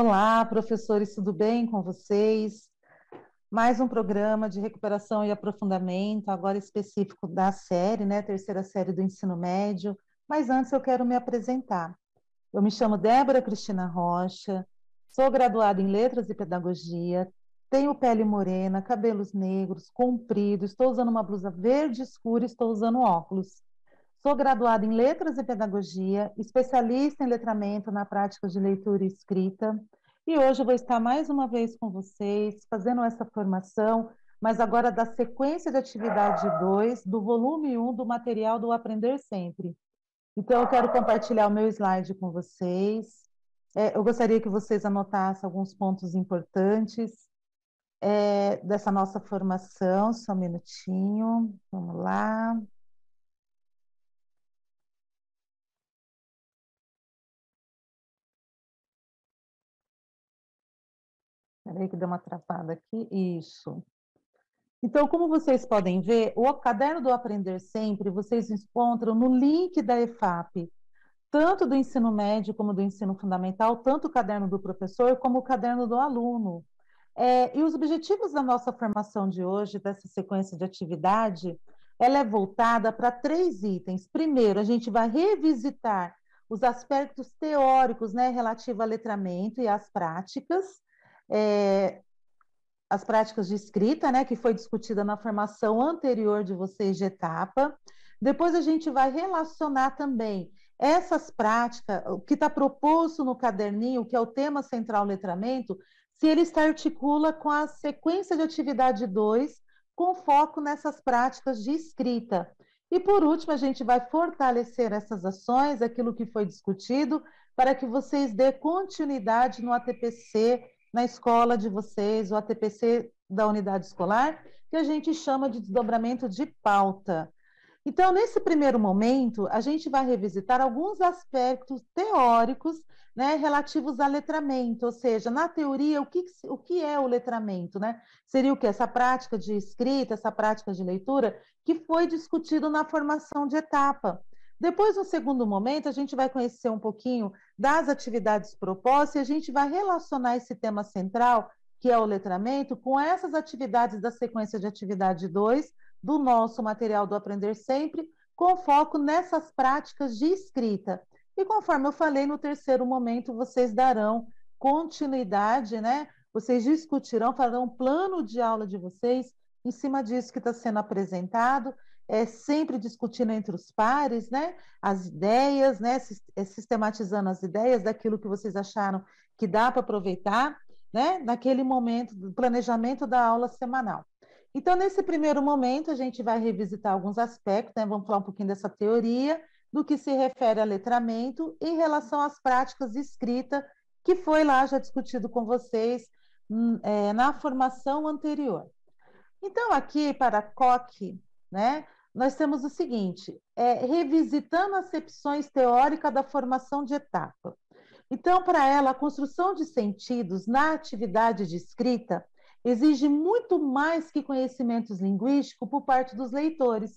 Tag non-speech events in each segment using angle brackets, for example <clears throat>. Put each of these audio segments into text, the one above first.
Olá, professores, tudo bem com vocês? Mais um programa de recuperação e aprofundamento, agora específico da série, né, terceira série do ensino médio. Mas antes eu quero me apresentar. Eu me chamo Débora Cristina Rocha, sou graduada em Letras e Pedagogia, tenho pele morena, cabelos negros, comprido, estou usando uma blusa verde escura, estou usando óculos. Sou graduada em Letras e Pedagogia, especialista em letramento na prática de leitura e escrita, e hoje vou estar mais uma vez com vocês, fazendo essa formação, mas agora da sequência de atividade 2, do volume 1 um do material do Aprender Sempre. Então, eu quero compartilhar o meu slide com vocês. É, eu gostaria que vocês anotassem alguns pontos importantes é, dessa nossa formação, só um minutinho, vamos lá. Peraí que deu uma travada aqui. Isso. Então, como vocês podem ver, o Caderno do Aprender Sempre vocês encontram no link da EFAP, tanto do ensino médio como do ensino fundamental, tanto o caderno do professor como o caderno do aluno. É, e os objetivos da nossa formação de hoje, dessa sequência de atividade, ela é voltada para três itens. Primeiro, a gente vai revisitar os aspectos teóricos né, relativo a letramento e às práticas é, as práticas de escrita, né, que foi discutida na formação anterior de vocês de etapa. Depois a gente vai relacionar também essas práticas, o que está proposto no caderninho, que é o tema central letramento, se ele se articula com a sequência de atividade 2, com foco nessas práticas de escrita. E por último, a gente vai fortalecer essas ações, aquilo que foi discutido, para que vocês dê continuidade no ATPC na escola de vocês, o ATPC da unidade escolar, que a gente chama de desdobramento de pauta. Então, nesse primeiro momento, a gente vai revisitar alguns aspectos teóricos né, relativos a letramento, ou seja, na teoria, o que, o que é o letramento? Né? Seria o que? Essa prática de escrita, essa prática de leitura, que foi discutido na formação de etapa. Depois, no segundo momento, a gente vai conhecer um pouquinho das atividades propostas, e a gente vai relacionar esse tema central, que é o letramento, com essas atividades da sequência de atividade 2 do nosso material do Aprender Sempre, com foco nessas práticas de escrita. E conforme eu falei, no terceiro momento vocês darão continuidade, né? Vocês discutirão, farão um plano de aula de vocês em cima disso que está sendo apresentado é, sempre discutindo entre os pares, né, as ideias, né, é, sistematizando as ideias daquilo que vocês acharam que dá para aproveitar, né, naquele momento do planejamento da aula semanal. Então, nesse primeiro momento, a gente vai revisitar alguns aspectos, né, vamos falar um pouquinho dessa teoria, do que se refere a letramento em relação às práticas de escrita, que foi lá já discutido com vocês hum, é, na formação anterior. Então, aqui para Coque, né? nós temos o seguinte: é, revisitando acepções teóricas da formação de etapa. Então, para ela, a construção de sentidos na atividade de escrita exige muito mais que conhecimentos linguísticos por parte dos leitores,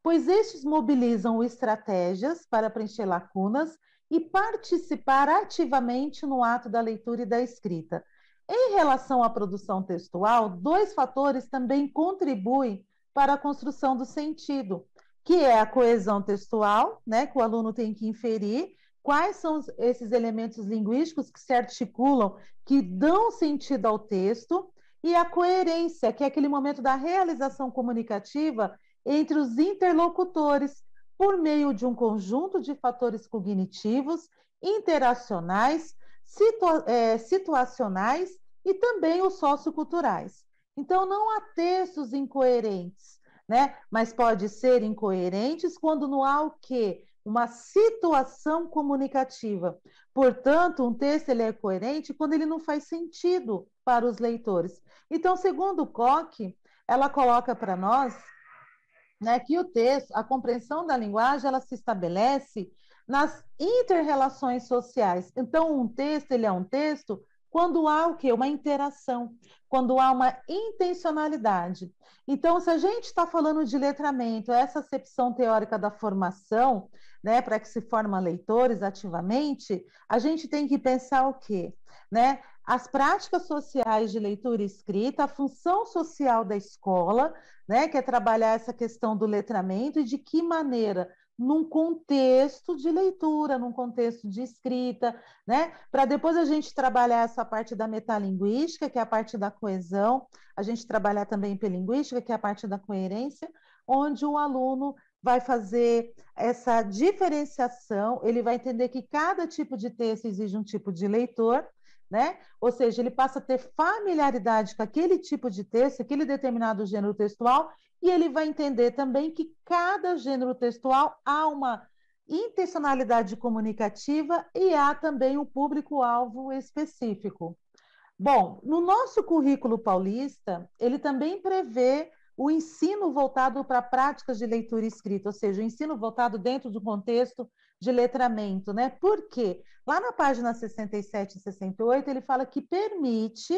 pois estes mobilizam estratégias para preencher lacunas e participar ativamente no ato da leitura e da escrita. Em relação à produção textual, dois fatores também contribuem para a construção do sentido, que é a coesão textual, né, que o aluno tem que inferir, quais são esses elementos linguísticos que se articulam, que dão sentido ao texto, e a coerência, que é aquele momento da realização comunicativa entre os interlocutores, por meio de um conjunto de fatores cognitivos, interacionais, situa é, situacionais e também os socioculturais. Então, não há textos incoerentes né? Mas pode ser incoerentes quando não há o quê? Uma situação comunicativa. Portanto, um texto ele é coerente quando ele não faz sentido para os leitores. Então, segundo Koch, ela coloca para nós né, que o texto, a compreensão da linguagem, ela se estabelece nas interrelações sociais. Então, um texto ele é um texto quando há o quê? Uma interação, quando há uma intencionalidade. Então, se a gente está falando de letramento, essa acepção teórica da formação, né, para que se forma leitores ativamente, a gente tem que pensar o quê? Né? as práticas sociais de leitura e escrita, a função social da escola, né, que é trabalhar essa questão do letramento e de que maneira num contexto de leitura, num contexto de escrita, né? Para depois a gente trabalhar essa parte da metalinguística, que é a parte da coesão, a gente trabalhar também linguística, que é a parte da coerência, onde o aluno vai fazer essa diferenciação, ele vai entender que cada tipo de texto exige um tipo de leitor, né? Ou seja, ele passa a ter familiaridade com aquele tipo de texto, aquele determinado gênero textual, e ele vai entender também que cada gênero textual há uma intencionalidade comunicativa e há também um público-alvo específico. Bom, no nosso currículo paulista, ele também prevê o ensino voltado para práticas de leitura e escrita, ou seja, o ensino voltado dentro do contexto de letramento, né? Porque lá na página 67 e 68 ele fala que permite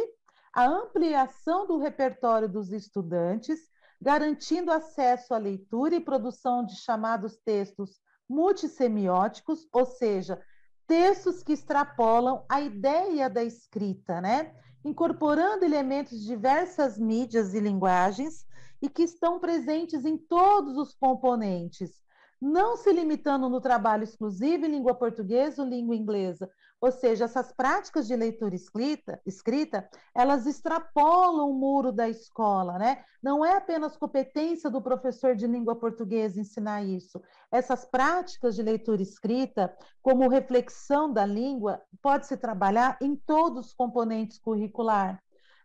a ampliação do repertório dos estudantes, garantindo acesso à leitura e produção de chamados textos multissemióticos, ou seja, textos que extrapolam a ideia da escrita, né? Incorporando elementos de diversas mídias e linguagens e que estão presentes em todos os componentes, não se limitando no trabalho exclusivo em língua portuguesa ou língua inglesa. Ou seja, essas práticas de leitura escrita, escrita, elas extrapolam o muro da escola, né? Não é apenas competência do professor de língua portuguesa ensinar isso. Essas práticas de leitura escrita, como reflexão da língua, pode se trabalhar em todos os componentes curriculares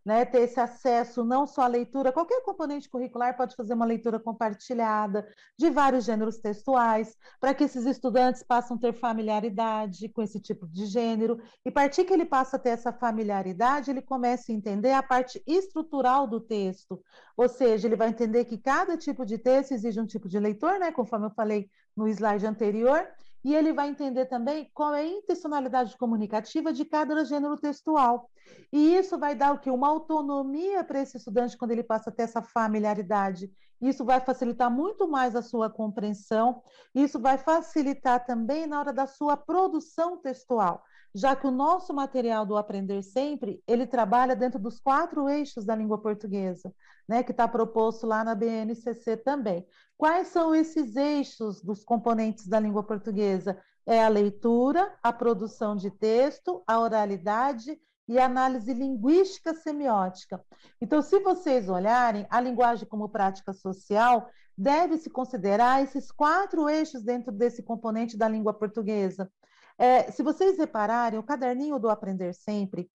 né, ter esse acesso não só à leitura, qualquer componente curricular pode fazer uma leitura compartilhada de vários gêneros textuais, para que esses estudantes possam ter familiaridade com esse tipo de gênero, e a partir que ele passa a ter essa familiaridade, ele começa a entender a parte estrutural do texto, ou seja, ele vai entender que cada tipo de texto exige um tipo de leitor, né, conforme eu falei no slide anterior, e ele vai entender também qual é a intencionalidade comunicativa de cada gênero textual. E isso vai dar o que? Uma autonomia para esse estudante quando ele passa a ter essa familiaridade isso vai facilitar muito mais a sua compreensão, isso vai facilitar também na hora da sua produção textual, já que o nosso material do Aprender Sempre, ele trabalha dentro dos quatro eixos da língua portuguesa, né, que está proposto lá na BNCC também. Quais são esses eixos dos componentes da língua portuguesa? É a leitura, a produção de texto, a oralidade e análise linguística semiótica. Então, se vocês olharem, a linguagem como prática social deve-se considerar esses quatro eixos dentro desse componente da língua portuguesa. É, se vocês repararem, o caderninho do Aprender Sempre,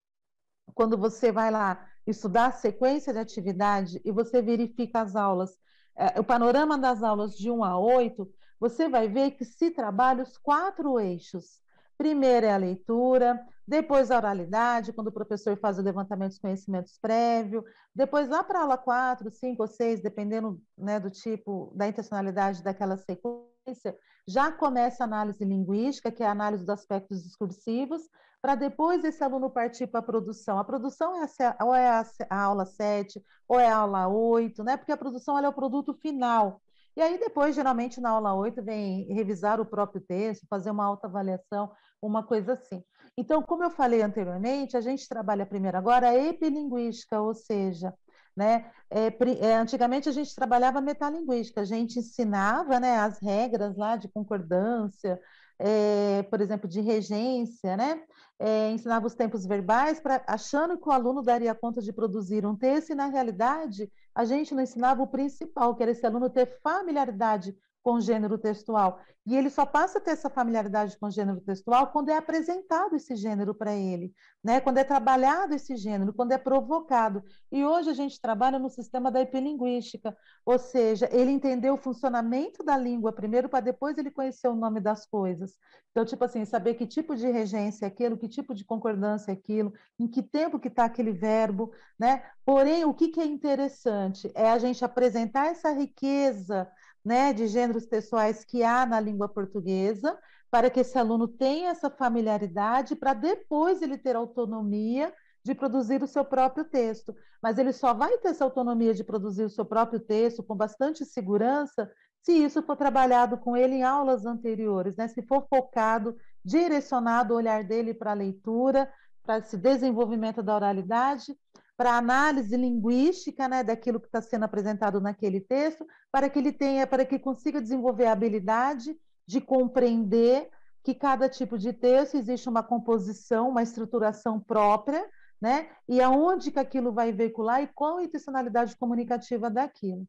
quando você vai lá estudar a sequência de atividade e você verifica as aulas, é, o panorama das aulas de 1 a 8, você vai ver que se trabalha os quatro eixos. Primeiro é a leitura, depois a oralidade, quando o professor faz o levantamento dos conhecimentos prévio, depois lá para a aula 4, 5 ou 6, dependendo né, do tipo, da intencionalidade daquela sequência, já começa a análise linguística, que é a análise dos aspectos discursivos, para depois esse aluno partir para a produção. A produção é a, ou é a, a aula 7, ou é a aula 8, né, porque a produção é o produto final e aí, depois, geralmente, na aula 8, vem revisar o próprio texto, fazer uma autoavaliação, uma coisa assim. Então, como eu falei anteriormente, a gente trabalha primeiro agora a epilinguística, ou seja, né, é, é, antigamente a gente trabalhava metalinguística, a gente ensinava né, as regras lá de concordância, é, por exemplo, de regência, né? É, ensinava os tempos verbais, pra, achando que o aluno daria conta de produzir um texto, e na realidade a gente não ensinava o principal, que era esse aluno ter familiaridade com gênero textual. E ele só passa a ter essa familiaridade com gênero textual quando é apresentado esse gênero para ele, né? quando é trabalhado esse gênero, quando é provocado. E hoje a gente trabalha no sistema da hipilinguística, ou seja, ele entendeu o funcionamento da língua primeiro para depois ele conhecer o nome das coisas. Então, tipo assim, saber que tipo de regência é aquilo, que tipo de concordância é aquilo, em que tempo que está aquele verbo, né? Porém, o que, que é interessante é a gente apresentar essa riqueza né, de gêneros pessoais que há na língua portuguesa, para que esse aluno tenha essa familiaridade, para depois ele ter autonomia de produzir o seu próprio texto. Mas ele só vai ter essa autonomia de produzir o seu próprio texto com bastante segurança se isso for trabalhado com ele em aulas anteriores, né? se for focado, direcionado o olhar dele para a leitura, para esse desenvolvimento da oralidade para análise linguística né, daquilo que está sendo apresentado naquele texto, para que ele tenha, para que consiga desenvolver a habilidade de compreender que cada tipo de texto existe uma composição, uma estruturação própria, né? E aonde que aquilo vai veicular e qual a intencionalidade comunicativa daquilo.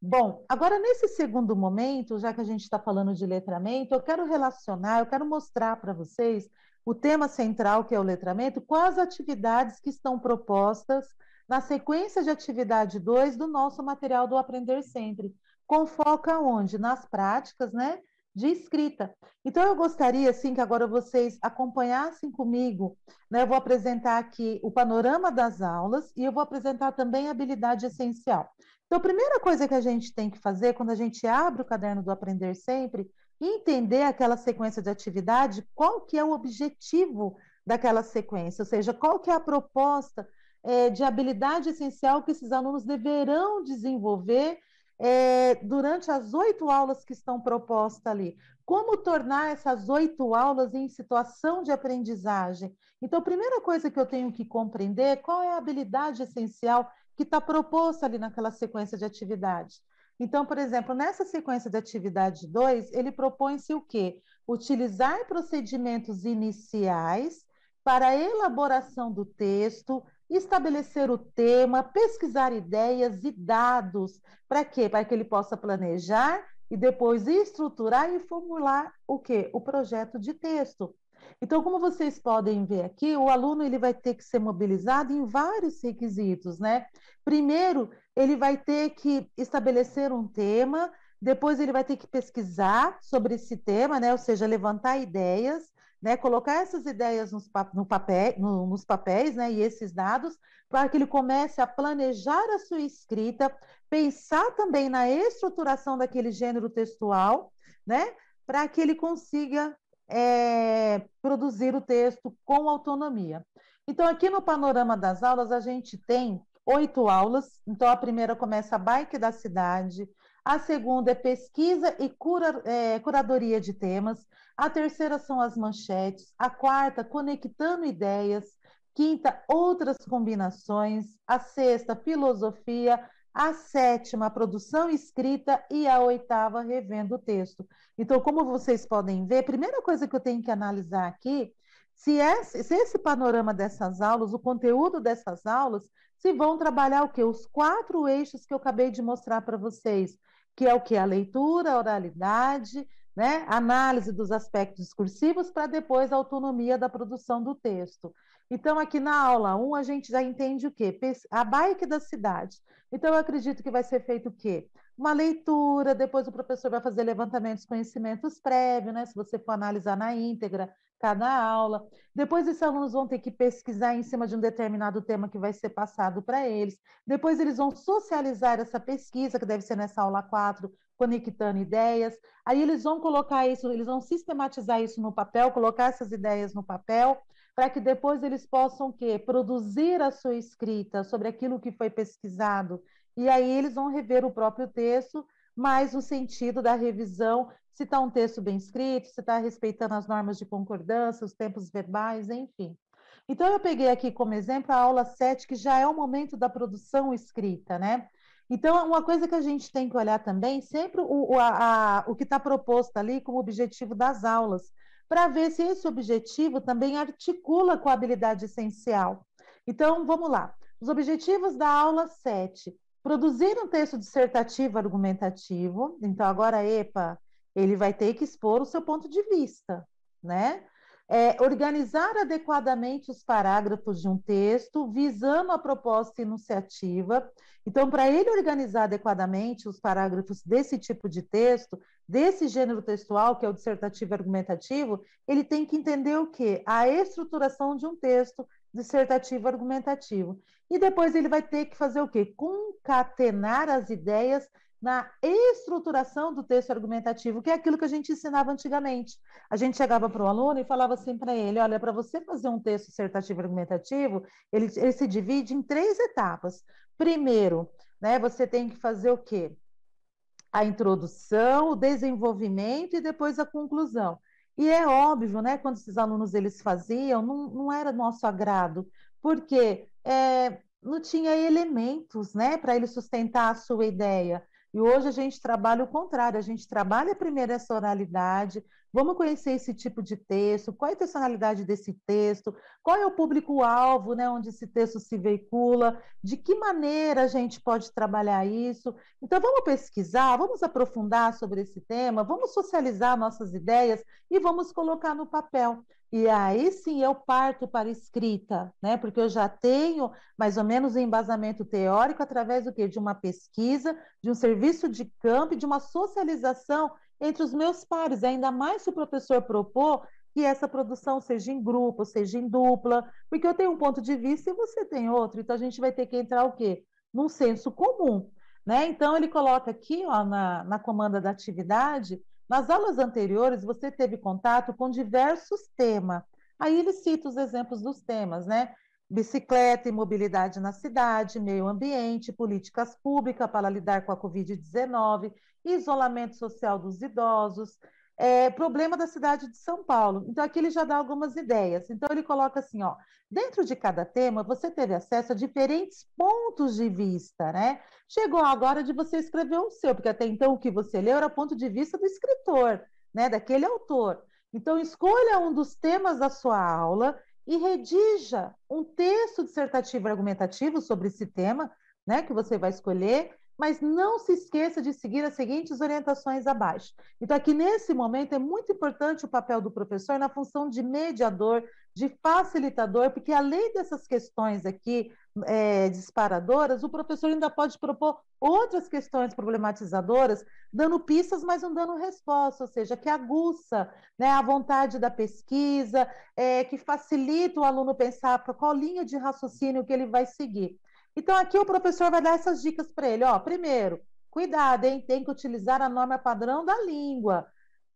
Bom, agora nesse segundo momento, já que a gente está falando de letramento, eu quero relacionar, eu quero mostrar para vocês o tema central, que é o letramento, quais atividades que estão propostas na sequência de atividade 2 do nosso material do Aprender Sempre, com foco onde? Nas práticas, né? De escrita. Então, eu gostaria, assim, que agora vocês acompanhassem comigo, né? Eu vou apresentar aqui o panorama das aulas e eu vou apresentar também a habilidade essencial. Então, a primeira coisa que a gente tem que fazer quando a gente abre o caderno do Aprender Sempre entender aquela sequência de atividade, qual que é o objetivo daquela sequência, ou seja, qual que é a proposta é, de habilidade essencial que esses alunos deverão desenvolver é, durante as oito aulas que estão propostas ali. Como tornar essas oito aulas em situação de aprendizagem? Então, a primeira coisa que eu tenho que compreender é qual é a habilidade essencial que está proposta ali naquela sequência de atividades. Então, por exemplo, nessa sequência de atividade 2, ele propõe-se o quê? Utilizar procedimentos iniciais para a elaboração do texto, estabelecer o tema, pesquisar ideias e dados. Para quê? Para que ele possa planejar e depois estruturar e formular o quê? O projeto de texto. Então, como vocês podem ver aqui, o aluno ele vai ter que ser mobilizado em vários requisitos, né? Primeiro, ele vai ter que estabelecer um tema, depois ele vai ter que pesquisar sobre esse tema, né? ou seja, levantar ideias, né? colocar essas ideias nos, pap no papel, no, nos papéis né? e esses dados, para que ele comece a planejar a sua escrita, pensar também na estruturação daquele gênero textual, né? para que ele consiga é, produzir o texto com autonomia. Então, aqui no panorama das aulas, a gente tem oito aulas. Então, a primeira começa a bike da cidade, a segunda é pesquisa e cura, é, curadoria de temas, a terceira são as manchetes, a quarta, conectando ideias, quinta, outras combinações, a sexta, filosofia, a sétima, produção escrita e a oitava, revendo o texto. Então, como vocês podem ver, a primeira coisa que eu tenho que analisar aqui se esse, se esse, panorama dessas aulas, o conteúdo dessas aulas, se vão trabalhar o que os quatro eixos que eu acabei de mostrar para vocês, que é o que a leitura, a oralidade, né, análise dos aspectos discursivos para depois a autonomia da produção do texto. Então, aqui na aula 1, a gente já entende o quê? A bike da cidade. Então, eu acredito que vai ser feito o quê? Uma leitura, depois o professor vai fazer levantamento dos conhecimentos prévios, né? Se você for analisar na íntegra, cada aula. Depois, esses alunos vão ter que pesquisar em cima de um determinado tema que vai ser passado para eles. Depois, eles vão socializar essa pesquisa, que deve ser nessa aula 4, conectando ideias. Aí, eles vão colocar isso, eles vão sistematizar isso no papel, colocar essas ideias no papel, para que depois eles possam quê? produzir a sua escrita sobre aquilo que foi pesquisado. E aí, eles vão rever o próprio texto mais no sentido da revisão se está um texto bem escrito, se está respeitando as normas de concordância, os tempos verbais, enfim. Então, eu peguei aqui como exemplo a aula 7, que já é o momento da produção escrita, né? Então, uma coisa que a gente tem que olhar também, sempre o, a, a, o que está proposto ali como objetivo das aulas, para ver se esse objetivo também articula com a habilidade essencial. Então, vamos lá. Os objetivos da aula 7. Produzir um texto dissertativo argumentativo. Então, agora, EPA, ele vai ter que expor o seu ponto de vista, né? É, organizar adequadamente os parágrafos de um texto, visando a proposta enunciativa. Então, para ele organizar adequadamente os parágrafos desse tipo de texto, desse gênero textual, que é o dissertativo argumentativo, ele tem que entender o quê? A estruturação de um texto dissertativo argumentativo. E depois ele vai ter que fazer o quê? Concatenar as ideias na estruturação do texto argumentativo, que é aquilo que a gente ensinava antigamente. A gente chegava para o aluno e falava assim para ele: olha, para você fazer um texto dissertativo argumentativo, ele, ele se divide em três etapas. Primeiro, né, você tem que fazer o quê? A introdução, o desenvolvimento e depois a conclusão. E é óbvio, né, quando esses alunos eles faziam, não, não era nosso agrado, porque é, não tinha elementos, né, para ele sustentar a sua ideia. E hoje a gente trabalha o contrário, a gente trabalha primeiro essa oralidade, Vamos conhecer esse tipo de texto, qual é a intencionalidade desse texto, qual é o público-alvo, né, onde esse texto se veicula, de que maneira a gente pode trabalhar isso. Então, vamos pesquisar, vamos aprofundar sobre esse tema, vamos socializar nossas ideias e vamos colocar no papel. E aí sim eu parto para escrita, né? Porque eu já tenho mais ou menos um embasamento teórico através do que de uma pesquisa, de um serviço de campo e de uma socialização entre os meus pares, é ainda mais se o professor propor que essa produção seja em grupo, seja em dupla, porque eu tenho um ponto de vista e você tem outro, então a gente vai ter que entrar o quê? Num senso comum, né? Então ele coloca aqui, ó, na, na comanda da atividade, nas aulas anteriores você teve contato com diversos temas, aí ele cita os exemplos dos temas, né? bicicleta e mobilidade na cidade, meio ambiente, políticas públicas para lidar com a Covid-19, isolamento social dos idosos, é, problema da cidade de São Paulo. Então, aqui ele já dá algumas ideias. Então, ele coloca assim: ó, dentro de cada tema, você teve acesso a diferentes pontos de vista, né? Chegou a hora de você escrever o seu, porque até então o que você leu era ponto de vista do escritor, né? Daquele autor. Então, escolha um dos temas da sua aula e redija um texto dissertativo argumentativo sobre esse tema, né, que você vai escolher, mas não se esqueça de seguir as seguintes orientações abaixo. Então, aqui nesse momento é muito importante o papel do professor na função de mediador, de facilitador, porque além dessas questões aqui é, disparadoras, o professor ainda pode propor outras questões problematizadoras, dando pistas, mas não dando resposta, ou seja, que aguça né, a vontade da pesquisa, é, que facilita o aluno pensar para qual linha de raciocínio que ele vai seguir. Então, aqui o professor vai dar essas dicas para ele. Ó, primeiro, cuidado, hein? Tem que utilizar a norma padrão da língua.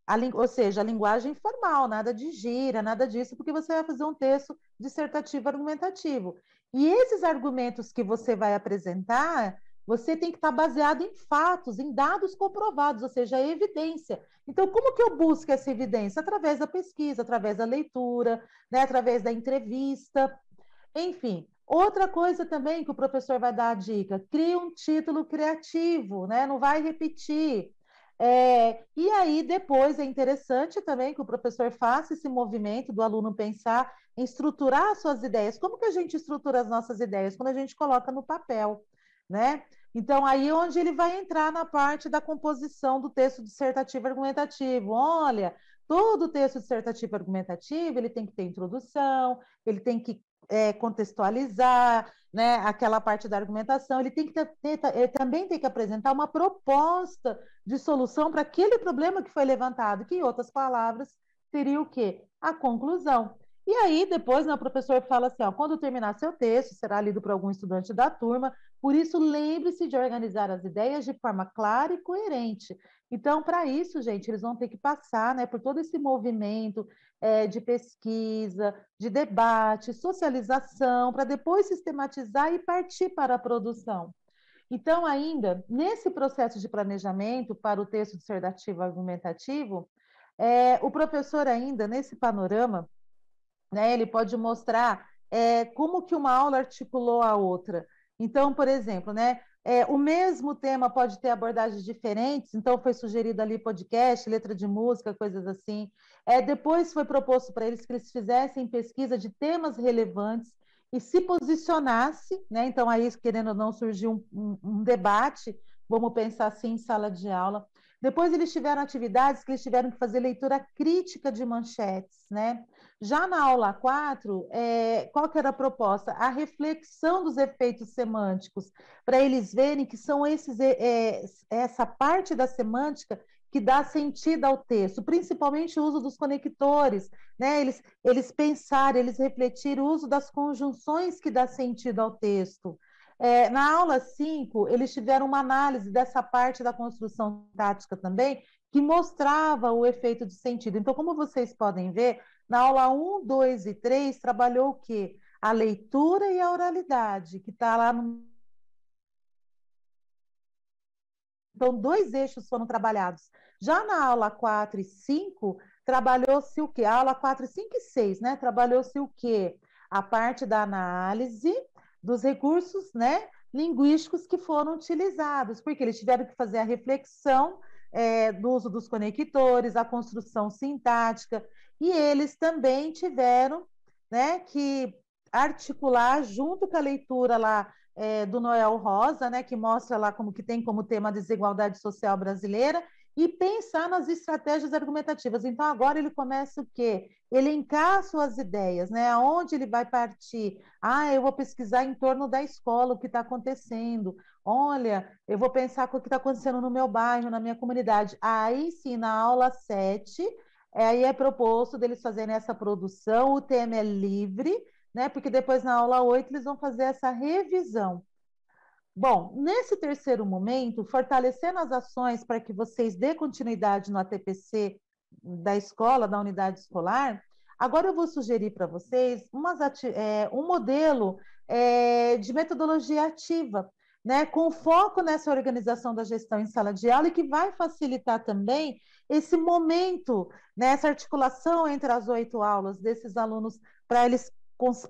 A, ou seja, a linguagem formal, nada de gira, nada disso, porque você vai fazer um texto dissertativo argumentativo. E esses argumentos que você vai apresentar, você tem que estar baseado em fatos, em dados comprovados, ou seja, evidência. Então, como que eu busco essa evidência? Através da pesquisa, através da leitura, né, através da entrevista, enfim. Outra coisa também que o professor vai dar a dica: crie um título criativo, né? Não vai repetir. É, e aí, depois, é interessante também que o professor faça esse movimento do aluno pensar em estruturar as suas ideias. Como que a gente estrutura as nossas ideias? Quando a gente coloca no papel, né? Então, aí é onde ele vai entrar na parte da composição do texto dissertativo argumentativo. Olha, todo texto dissertativo argumentativo, ele tem que ter introdução, ele tem que é, contextualizar, né, aquela parte da argumentação, ele tem que ter, ele também tem que apresentar uma proposta de solução para aquele problema que foi levantado, que em outras palavras seria o quê? A conclusão. E aí, depois, né, o professor fala assim: ó, quando terminar seu texto, será lido por algum estudante da turma, por isso, lembre-se de organizar as ideias de forma clara e coerente. Então, para isso, gente, eles vão ter que passar né, por todo esse movimento é, de pesquisa, de debate, socialização, para depois sistematizar e partir para a produção. Então, ainda, nesse processo de planejamento para o texto dissertativo argumentativo, é, o professor ainda, nesse panorama, né? Ele pode mostrar é, como que uma aula articulou a outra. Então, por exemplo, né? É, o mesmo tema pode ter abordagens diferentes, então foi sugerido ali podcast, letra de música, coisas assim. É, depois foi proposto para eles que eles fizessem pesquisa de temas relevantes e se posicionasse, né? Então, aí, querendo ou não, surgiu um, um, um debate, vamos pensar assim, em sala de aula. Depois eles tiveram atividades que eles tiveram que fazer leitura crítica de manchetes, né? Já na aula 4, é, qual que era a proposta? A reflexão dos efeitos semânticos, para eles verem que são esses, é, é, essa parte da semântica que dá sentido ao texto, principalmente o uso dos conectores, né? Eles, eles pensaram, eles refletiram o uso das conjunções que dá sentido ao texto. É, na aula 5, eles tiveram uma análise dessa parte da construção tática também, que mostrava o efeito de sentido. Então, como vocês podem ver, na aula 1, 2 e 3, trabalhou o quê? A leitura e a oralidade, que está lá no. Então, dois eixos foram trabalhados. Já na aula 4 e 5, trabalhou-se o quê? A aula 4, 5 e 6, né? Trabalhou-se o quê? A parte da análise, dos recursos né, linguísticos que foram utilizados, porque eles tiveram que fazer a reflexão é, do uso dos conectores, a construção sintática, e eles também tiveram né, que articular junto com a leitura lá é, do Noel Rosa, né, que mostra lá como que tem como tema a desigualdade social brasileira, e pensar nas estratégias argumentativas. Então, agora ele começa o quê? Elencar suas ideias, né? Aonde ele vai partir? Ah, eu vou pesquisar em torno da escola o que está acontecendo. Olha, eu vou pensar com o que está acontecendo no meu bairro, na minha comunidade. Aí sim, na aula 7, aí é proposto deles fazerem essa produção, o tema é livre, né? Porque depois na aula 8 eles vão fazer essa revisão. Bom, nesse terceiro momento, fortalecendo as ações para que vocês dê continuidade no ATPC da escola, da unidade escolar, agora eu vou sugerir para vocês é, um modelo é, de metodologia ativa, né, com foco nessa organização da gestão em sala de aula e que vai facilitar também esse momento, né, essa articulação entre as oito aulas desses alunos para eles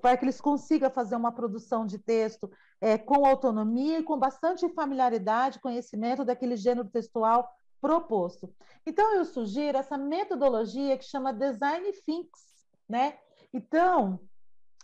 para que eles consigam fazer uma produção de texto é, com autonomia e com bastante familiaridade, conhecimento daquele gênero textual proposto. Então, eu sugiro essa metodologia que chama Design Thinks, né? Então,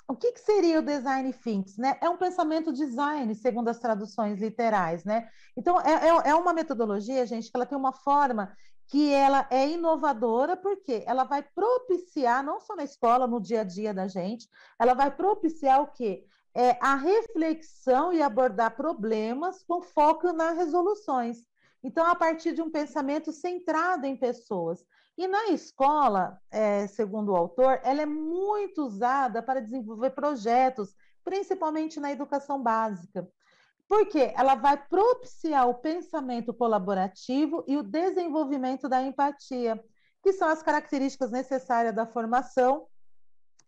o que, que, seria o design thinks? Né? É um pensamento design, segundo as traduções literais, né? Então, é, é, é uma metodologia, gente, que ela tem uma forma que ela é inovadora porque ela vai propiciar, não só na escola, no dia a dia da gente, ela vai propiciar o quê? É, a reflexão e abordar problemas com foco nas resoluções. Então, a partir de um pensamento centrado em pessoas. E na escola, é, segundo o autor, ela é muito usada para desenvolver projetos, principalmente na educação básica. Porque ela vai propiciar o pensamento colaborativo e o desenvolvimento da empatia, que são as características necessárias da formação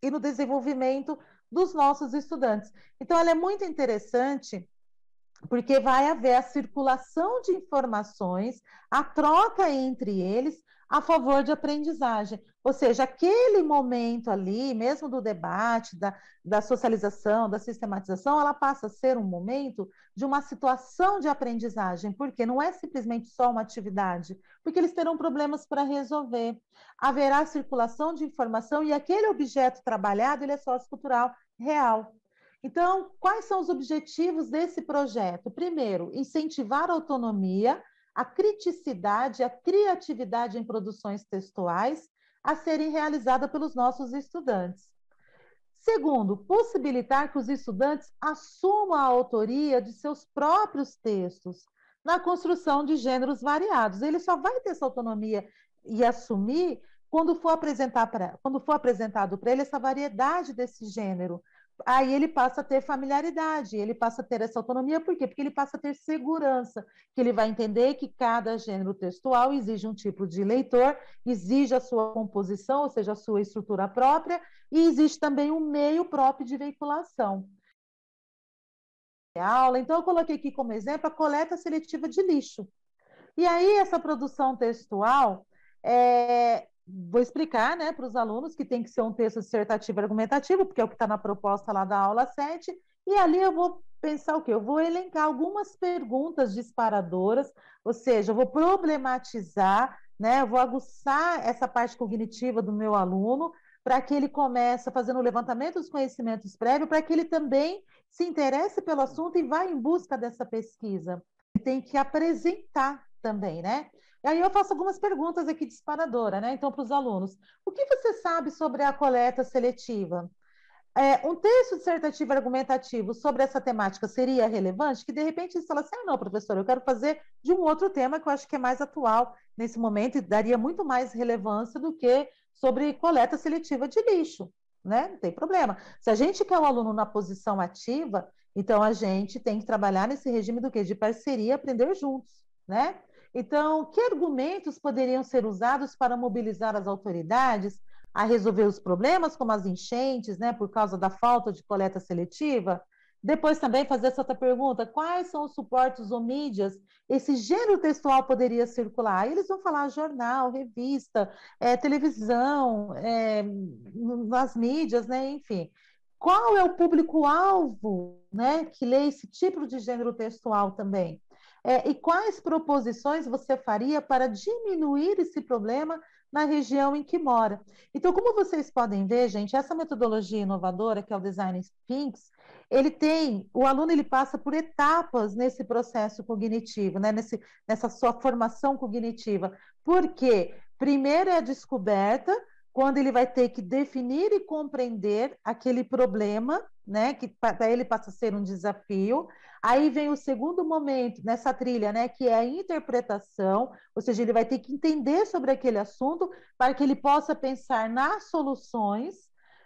e no desenvolvimento dos nossos estudantes. Então, ela é muito interessante porque vai haver a circulação de informações, a troca entre eles a favor de aprendizagem. Ou seja, aquele momento ali, mesmo do debate, da, da socialização, da sistematização, ela passa a ser um momento de uma situação de aprendizagem, porque não é simplesmente só uma atividade, porque eles terão problemas para resolver. Haverá circulação de informação e aquele objeto trabalhado ele é sociocultural real. Então, quais são os objetivos desse projeto? Primeiro, incentivar a autonomia a criticidade, a criatividade em produções textuais a serem realizadas pelos nossos estudantes. Segundo, possibilitar que os estudantes assumam a autoria de seus próprios textos na construção de gêneros variados. Ele só vai ter essa autonomia e assumir quando for, apresentar pra, quando for apresentado para ele essa variedade desse gênero, aí ele passa a ter familiaridade, ele passa a ter essa autonomia, por quê? Porque ele passa a ter segurança, que ele vai entender que cada gênero textual exige um tipo de leitor, exige a sua composição, ou seja, a sua estrutura própria, e existe também um meio próprio de veiculação. Aula. Então, eu coloquei aqui como exemplo a coleta seletiva de lixo. E aí, essa produção textual, é, vou explicar né, para os alunos que tem que ser um texto dissertativo argumentativo, porque é o que está na proposta lá da aula 7, e ali eu vou pensar o quê? Eu vou elencar algumas perguntas disparadoras, ou seja, eu vou problematizar, né, eu vou aguçar essa parte cognitiva do meu aluno, para que ele comece fazendo o levantamento dos conhecimentos prévios, para que ele também se interesse pelo assunto e vá em busca dessa pesquisa. Tem que apresentar também, né? E aí eu faço algumas perguntas aqui disparadora, né? Então, para os alunos. O que você sabe sobre a coleta seletiva? É, um texto dissertativo argumentativo sobre essa temática seria relevante? Que de repente você fala assim: ah, não, professor, eu quero fazer de um outro tema que eu acho que é mais atual nesse momento e daria muito mais relevância do que sobre coleta seletiva de lixo, né? Não tem problema. Se a gente quer é o um aluno na posição ativa, então a gente tem que trabalhar nesse regime do que? De parceria, aprender juntos, né? Então, que argumentos poderiam ser usados para mobilizar as autoridades a resolver os problemas, como as enchentes, né, por causa da falta de coleta seletiva? Depois também fazer essa outra pergunta: quais são os suportes ou mídias esse gênero textual poderia circular? Aí eles vão falar jornal, revista, é, televisão, é, nas mídias, né? Enfim. Qual é o público-alvo né, que lê esse tipo de gênero textual também? É, e quais proposições você faria para diminuir esse problema na região em que mora? Então, como vocês podem ver, gente, essa metodologia inovadora, que é o Design Sphinx, ele tem, o aluno ele passa por etapas nesse processo cognitivo, né, nesse, nessa sua formação cognitiva. Por quê? Primeiro é a descoberta, quando ele vai ter que definir e compreender aquele problema, né, que para ele passa a ser um desafio. Aí vem o segundo momento nessa trilha, né, que é a interpretação, ou seja, ele vai ter que entender sobre aquele assunto para que ele possa pensar nas soluções.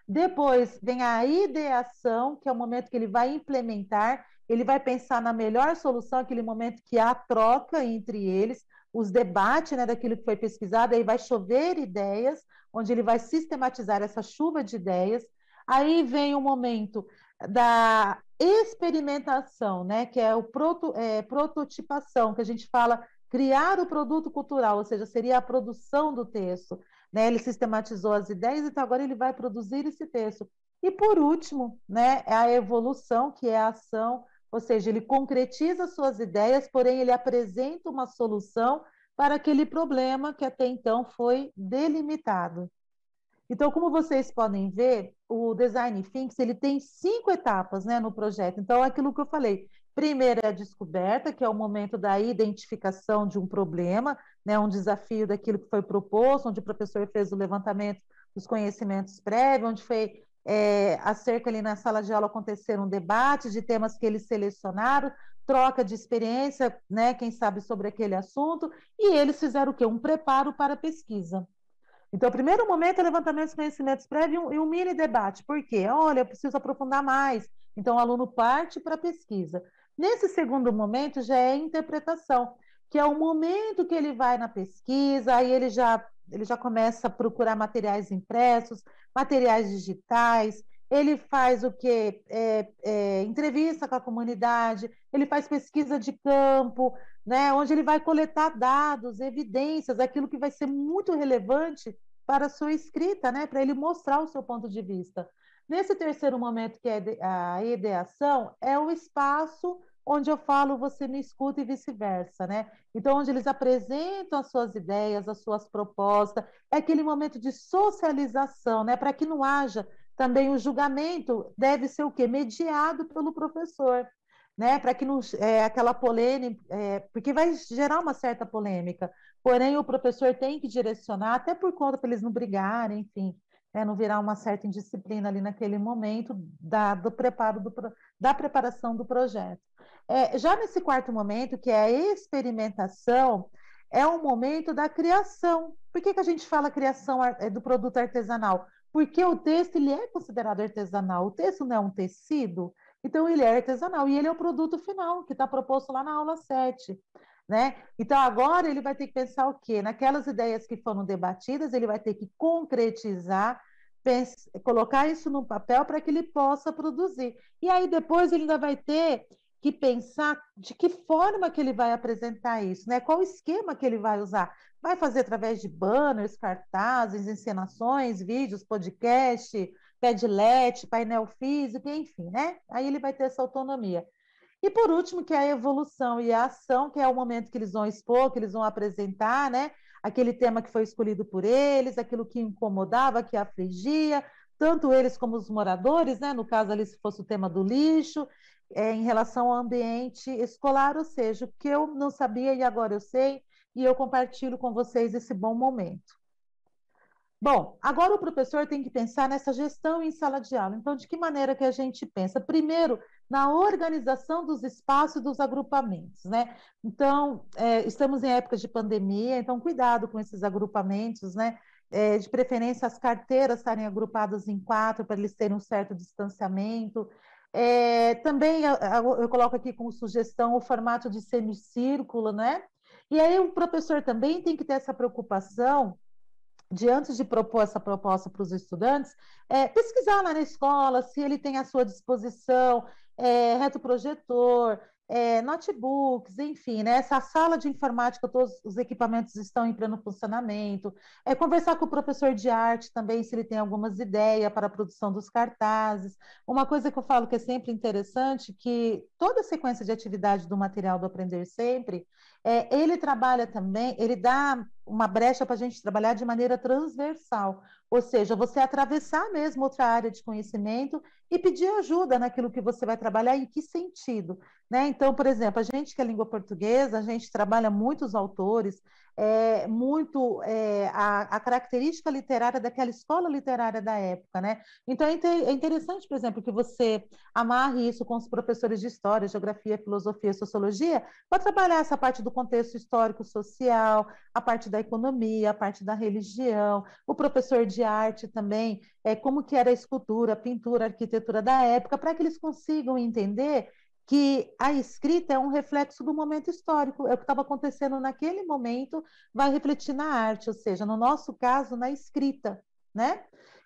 Depois vem a ideação, que é o momento que ele vai implementar, ele vai pensar na melhor solução, aquele momento que há troca entre eles, os debates né, daquilo que foi pesquisado, aí vai chover ideias, onde ele vai sistematizar essa chuva de ideias. Aí vem o momento da experimentação, né, que é o proto, é, prototipação, que a gente fala criar o produto cultural, ou seja, seria a produção do texto. Né? Ele sistematizou as ideias, então agora ele vai produzir esse texto. E por último, né, é a evolução, que é a ação ou seja, ele concretiza suas ideias, porém ele apresenta uma solução para aquele problema que até então foi delimitado. Então, como vocês podem ver, o design thinks ele tem cinco etapas, né, no projeto. Então, é aquilo que eu falei. Primeiro é a descoberta, que é o momento da identificação de um problema, né, um desafio daquilo que foi proposto, onde o professor fez o levantamento dos conhecimentos prévios, onde foi é, acerca ali na sala de aula acontecer um debate de temas que eles selecionaram, troca de experiência, né, quem sabe sobre aquele assunto, e eles fizeram o quê? Um preparo para a pesquisa. Então, o primeiro momento é levantamento de conhecimentos prévio e um mini debate. Por quê? Olha, eu preciso aprofundar mais. Então, o aluno parte para a pesquisa. Nesse segundo momento já é interpretação que é o momento que ele vai na pesquisa, aí ele já, ele já começa a procurar materiais impressos, materiais digitais, ele faz o que? É, é, entrevista com a comunidade, ele faz pesquisa de campo, né, onde ele vai coletar dados, evidências, aquilo que vai ser muito relevante para a sua escrita, né, para ele mostrar o seu ponto de vista. Nesse terceiro momento, que é a ideação, é o espaço onde eu falo, você me escuta e vice-versa, né? Então, onde eles apresentam as suas ideias, as suas propostas, é aquele momento de socialização, né? Para que não haja também o julgamento, deve ser o quê? Mediado pelo professor. Né, para que não é, aquela polêmica, é, porque vai gerar uma certa polêmica. Porém, o professor tem que direcionar, até por conta para eles não brigarem, enfim é, não virar uma certa indisciplina ali naquele momento da, do preparo do, da preparação do projeto. É, já nesse quarto momento, que é a experimentação, é um momento da criação. Por que, que a gente fala criação é, do produto artesanal? Porque o texto ele é considerado artesanal. O texto não é um tecido, então ele é artesanal e ele é o produto final que está proposto lá na aula 7. Né? Então, agora ele vai ter que pensar o quê? Naquelas ideias que foram debatidas, ele vai ter que concretizar, colocar isso no papel para que ele possa produzir. E aí, depois, ele ainda vai ter que pensar de que forma que ele vai apresentar isso, né? qual esquema que ele vai usar. Vai fazer através de banners, cartazes, encenações, vídeos, podcast, padlet, painel físico, enfim, né? Aí ele vai ter essa autonomia. E por último, que é a evolução e a ação, que é o momento que eles vão expor, que eles vão apresentar, né? Aquele tema que foi escolhido por eles, aquilo que incomodava, que afligia, tanto eles como os moradores, né? No caso ali, se fosse o tema do lixo, é, em relação ao ambiente escolar, ou seja, o que eu não sabia e agora eu sei, e eu compartilho com vocês esse bom momento. Bom, agora o professor tem que pensar nessa gestão em sala de aula. Então, de que maneira que a gente pensa? Primeiro, na organização dos espaços e dos agrupamentos, né? Então, é, estamos em época de pandemia, então cuidado com esses agrupamentos, né? É, de preferência, as carteiras estarem agrupadas em quatro para eles terem um certo distanciamento. É, também eu, eu coloco aqui como sugestão o formato de semicírculo, né? E aí o professor também tem que ter essa preocupação diante de propor essa proposta para os estudantes, é, pesquisar lá na escola se ele tem à sua disposição é, retroprojetor, é, notebooks, enfim, né? Essa sala de informática, todos os equipamentos estão em pleno funcionamento. É, conversar com o professor de arte também, se ele tem algumas ideias para a produção dos cartazes. Uma coisa que eu falo que é sempre interessante, que toda a sequência de atividade do material do Aprender Sempre, é, ele trabalha também, ele dá uma brecha para a gente trabalhar de maneira transversal, ou seja, você atravessar mesmo outra área de conhecimento e pedir ajuda naquilo que você vai trabalhar, em que sentido, né? Então, por exemplo, a gente que é língua portuguesa, a gente trabalha muitos autores, é, muito é, a, a, característica literária daquela escola literária da época, né? Então é, inter, é, interessante, por exemplo, que você amarre isso com os professores de história, geografia, filosofia, sociologia, para trabalhar essa parte do contexto histórico, social, a parte da economia, a parte da religião, o professor de arte também, é como que era a escultura, a pintura, a arquitetura da época, para que eles consigam entender que a escrita é um reflexo do momento histórico, é o que estava acontecendo naquele momento, vai refletir na arte, ou seja, no nosso caso, na escrita, né?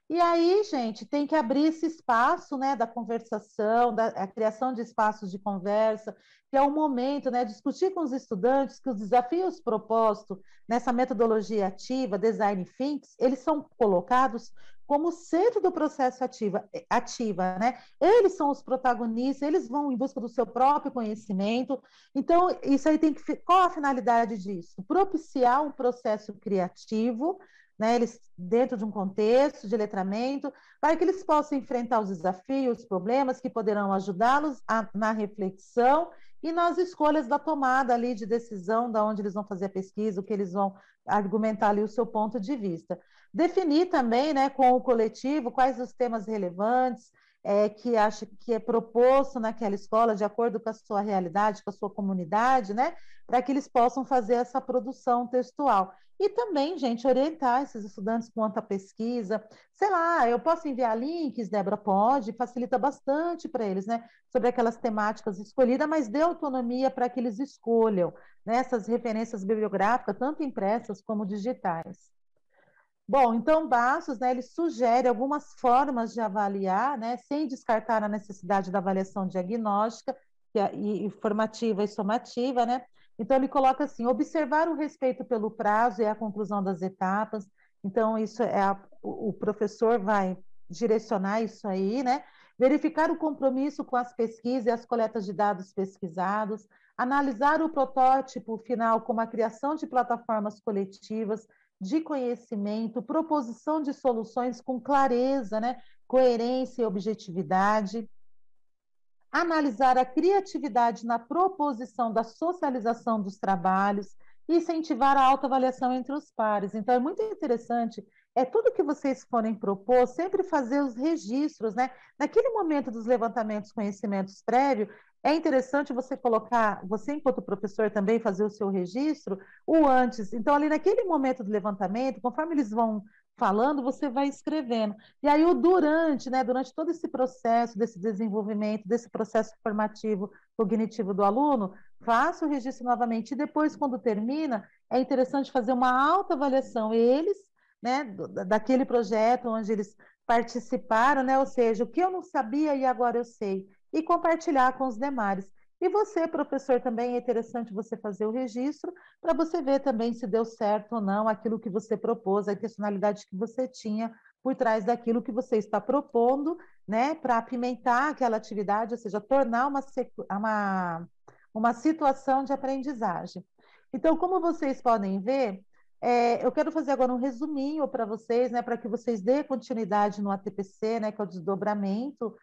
E aí, gente, tem que abrir esse espaço, né, da conversação, da criação de espaços de conversa, que é o momento, né, discutir com os estudantes que os desafios propostos nessa metodologia ativa, design thinks, eles são colocados como centro do processo ativa, eh, ativa, né? Eles são os protagonistas, eles vão em busca do seu próprio conhecimento. Então, isso aí tem que qual a finalidade disso? Propiciar um processo criativo né, eles dentro de um contexto de letramento, para que eles possam enfrentar os desafios, os problemas que poderão ajudá-los na reflexão e nas escolhas da tomada ali de decisão, da de onde eles vão fazer a pesquisa, o que eles vão argumentar ali o seu ponto de vista. Definir também, né, com o coletivo, quais os temas relevantes, é, que acha que é proposto naquela escola, de acordo com a sua realidade, com a sua comunidade, né, para que eles possam fazer essa produção textual. E também, gente, orientar esses estudantes quanto à pesquisa. Sei lá, eu posso enviar links, Débora? Pode, facilita bastante para eles, né, sobre aquelas temáticas escolhidas, mas dê autonomia para que eles escolham né, essas referências bibliográficas, tanto impressas como digitais. Bom, então Bastos, né, ele sugere algumas formas de avaliar, né, sem descartar a necessidade da avaliação diagnóstica é, e, e formativa e somativa, né? Então ele coloca assim: observar o respeito pelo prazo e a conclusão das etapas. Então isso é a, o professor vai direcionar isso aí, né? Verificar o compromisso com as pesquisas e as coletas de dados pesquisados, analisar o protótipo final como a criação de plataformas coletivas de conhecimento, proposição de soluções com clareza, né? coerência e objetividade. Analisar a criatividade na proposição da socialização dos trabalhos, e incentivar a autoavaliação entre os pares. Então, é muito interessante. É tudo que vocês forem propor, sempre fazer os registros, né? Naquele momento dos levantamentos conhecimentos prévios. É interessante você colocar, você enquanto professor também fazer o seu registro, o antes. Então, ali naquele momento do levantamento, conforme eles vão falando, você vai escrevendo. E aí o durante, né, durante todo esse processo desse desenvolvimento, desse processo formativo cognitivo do aluno, faça o registro novamente e depois quando termina, é interessante fazer uma alta avaliação eles, né, daquele projeto onde eles participaram, né, ou seja, o que eu não sabia e agora eu sei e compartilhar com os demais. E você, professor, também é interessante você fazer o registro para você ver também se deu certo ou não aquilo que você propôs, a intencionalidade que você tinha por trás daquilo que você está propondo, né, para apimentar aquela atividade, ou seja, tornar uma, uma, uma situação de aprendizagem. Então, como vocês podem ver, é, eu quero fazer agora um resuminho para vocês, né, para que vocês dê continuidade no ATPC, né, que é o desdobramento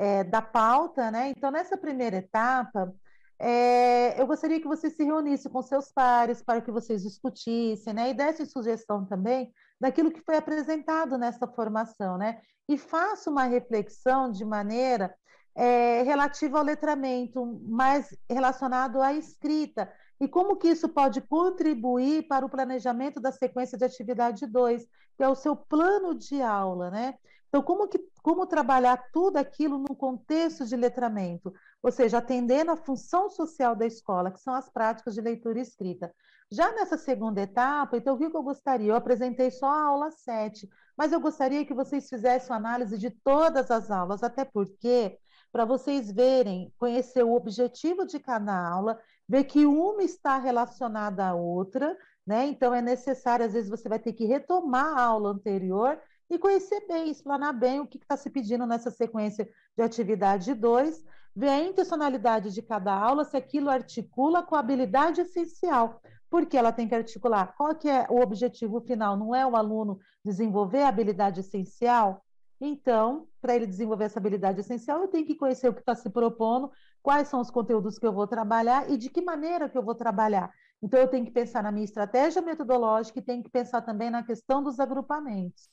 é, da pauta, né? Então, nessa primeira etapa, é, eu gostaria que você se reunisse com seus pares para que vocês discutissem, né? E dessem sugestão também daquilo que foi apresentado nessa formação, né? E faça uma reflexão de maneira é, relativa ao letramento, mais relacionado à escrita, e como que isso pode contribuir para o planejamento da sequência de atividade 2, que é o seu plano de aula, né? Então, como, que, como trabalhar tudo aquilo no contexto de letramento? Ou seja, atendendo a função social da escola, que são as práticas de leitura e escrita. Já nessa segunda etapa, então, o que eu gostaria? Eu apresentei só a aula 7, mas eu gostaria que vocês fizessem análise de todas as aulas, até porque, para vocês verem, conhecer o objetivo de cada aula, ver que uma está relacionada à outra, né? Então, é necessário, às vezes, você vai ter que retomar a aula anterior e conhecer bem, explanar bem o que está se pedindo nessa sequência de atividade 2, ver a intencionalidade de cada aula, se aquilo articula com a habilidade essencial, porque ela tem que articular qual que é o objetivo final, não é o aluno desenvolver a habilidade essencial? Então, para ele desenvolver essa habilidade essencial, eu tenho que conhecer o que está se propondo, quais são os conteúdos que eu vou trabalhar e de que maneira que eu vou trabalhar. Então, eu tenho que pensar na minha estratégia metodológica e tenho que pensar também na questão dos agrupamentos.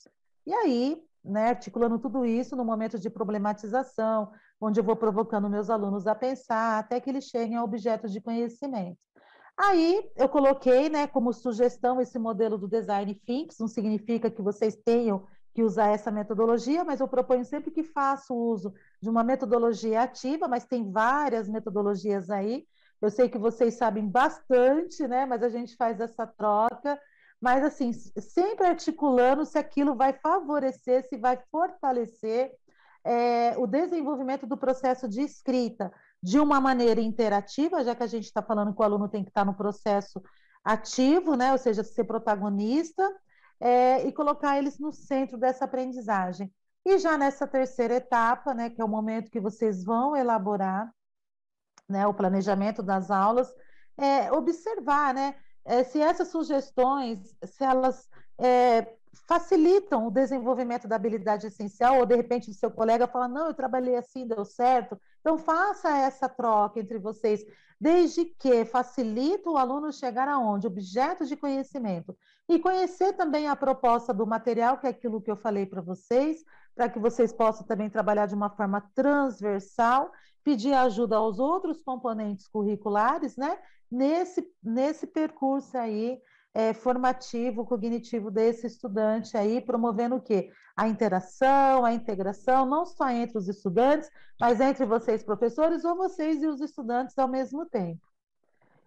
E aí, né, articulando tudo isso no momento de problematização, onde eu vou provocando meus alunos a pensar até que eles cheguem a objetos de conhecimento. Aí eu coloquei, né, como sugestão esse modelo do design thinks, não significa que vocês tenham que usar essa metodologia, mas eu proponho sempre que faço uso de uma metodologia ativa, mas tem várias metodologias aí. Eu sei que vocês sabem bastante, né, mas a gente faz essa troca mas assim, sempre articulando se aquilo vai favorecer, se vai fortalecer é, o desenvolvimento do processo de escrita de uma maneira interativa, já que a gente está falando que o aluno tem que estar tá no processo ativo, né? ou seja, ser protagonista, é, e colocar eles no centro dessa aprendizagem. E já nessa terceira etapa, né, que é o momento que vocês vão elaborar né, o planejamento das aulas, é, observar, né, é, se essas sugestões, se elas é, facilitam o desenvolvimento da habilidade essencial, ou de repente o seu colega fala, não, eu trabalhei assim, deu certo. Então faça essa troca entre vocês, desde que facilite o aluno chegar aonde? Objeto de conhecimento. E conhecer também a proposta do material, que é aquilo que eu falei para vocês, para que vocês possam também trabalhar de uma forma transversal, pedir ajuda aos outros componentes curriculares, né? nesse, nesse percurso aí é, formativo, cognitivo desse estudante aí, promovendo o quê? A interação, a integração, não só entre os estudantes, mas entre vocês, professores, ou vocês e os estudantes ao mesmo tempo.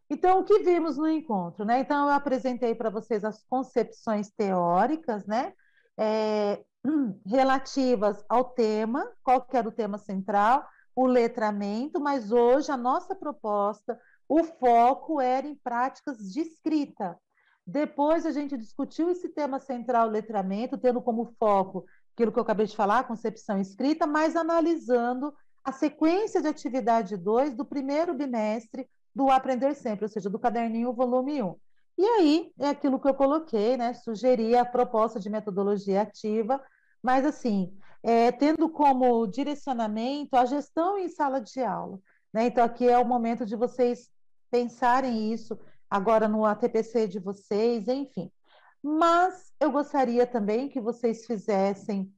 Então, o que vimos no encontro, né? Então, eu apresentei para vocês as concepções teóricas, né? É, <clears throat> relativas ao tema, qual que era o tema central, o letramento, mas hoje a nossa proposta o foco era em práticas de escrita. Depois a gente discutiu esse tema central, letramento, tendo como foco aquilo que eu acabei de falar, concepção escrita, mas analisando a sequência de atividade 2 do primeiro bimestre do Aprender Sempre, ou seja, do caderninho volume 1. Um. E aí é aquilo que eu coloquei, né? Sugeri a proposta de metodologia ativa, mas assim, é, tendo como direcionamento a gestão em sala de aula. Né? Então, aqui é o momento de vocês pensarem isso agora no ATPC de vocês, enfim. Mas eu gostaria também que vocês fizessem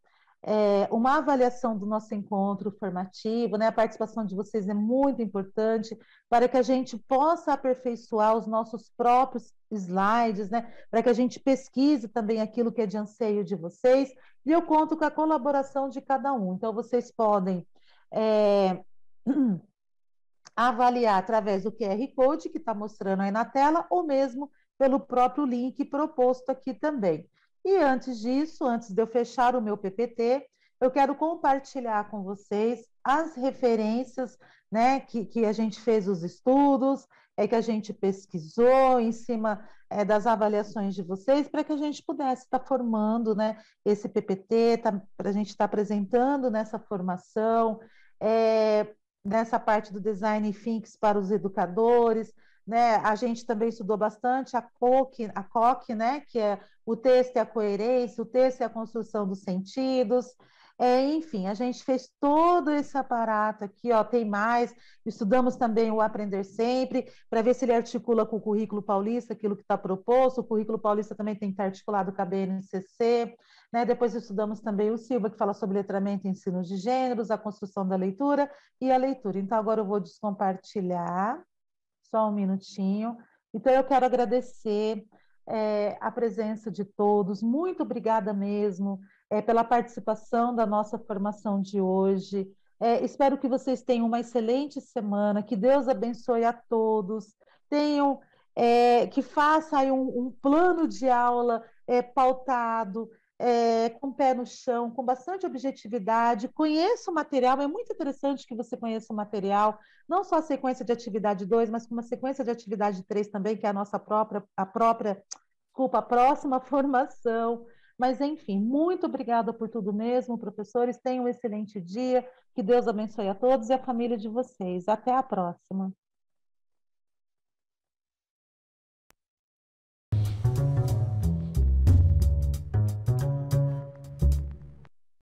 é, uma avaliação do nosso encontro formativo, né? A participação de vocês é muito importante para que a gente possa aperfeiçoar os nossos próprios slides, né? Para que a gente pesquise também aquilo que é de anseio de vocês. E eu conto com a colaboração de cada um. Então, vocês podem é, <clears throat> avaliar através do QR Code que está mostrando aí na tela, ou mesmo pelo próprio link proposto aqui também. E antes disso, antes de eu fechar o meu PPT, eu quero compartilhar com vocês as referências né, que, que a gente fez os estudos, é que a gente pesquisou em cima é, das avaliações de vocês, para que a gente pudesse estar tá formando né, esse PPT, tá, para a gente estar tá apresentando nessa formação, é, nessa parte do design thinks para os educadores, né? A gente também estudou bastante a COC, a COC, né? Que é o texto e a coerência, o texto e a construção dos sentidos. É, enfim, a gente fez todo esse aparato aqui, ó, tem mais. Estudamos também o Aprender Sempre, para ver se ele articula com o currículo paulista aquilo que está proposto. O currículo paulista também tem que estar tá articulado com a BNCC. Né? Depois estudamos também o Silva, que fala sobre letramento e ensino de gêneros, a construção da leitura e a leitura. Então, agora eu vou descompartilhar, só um minutinho. Então, eu quero agradecer é, a presença de todos. Muito obrigada mesmo é, pela participação da nossa formação de hoje. É, espero que vocês tenham uma excelente semana, que Deus abençoe a todos, tenham, é, que faça aí um, um, plano de aula é, pautado, é, com pé no chão, com bastante objetividade, conheça o material, é muito interessante que você conheça o material, não só a sequência de atividade 2, mas com uma sequência de atividade 3 também, que é a nossa própria, a própria, desculpa, a próxima <laughs> formação. Mas, enfim, muito obrigada por tudo mesmo, professores. Tenham um excelente dia. Que Deus abençoe a todos e a família de vocês. Até a próxima.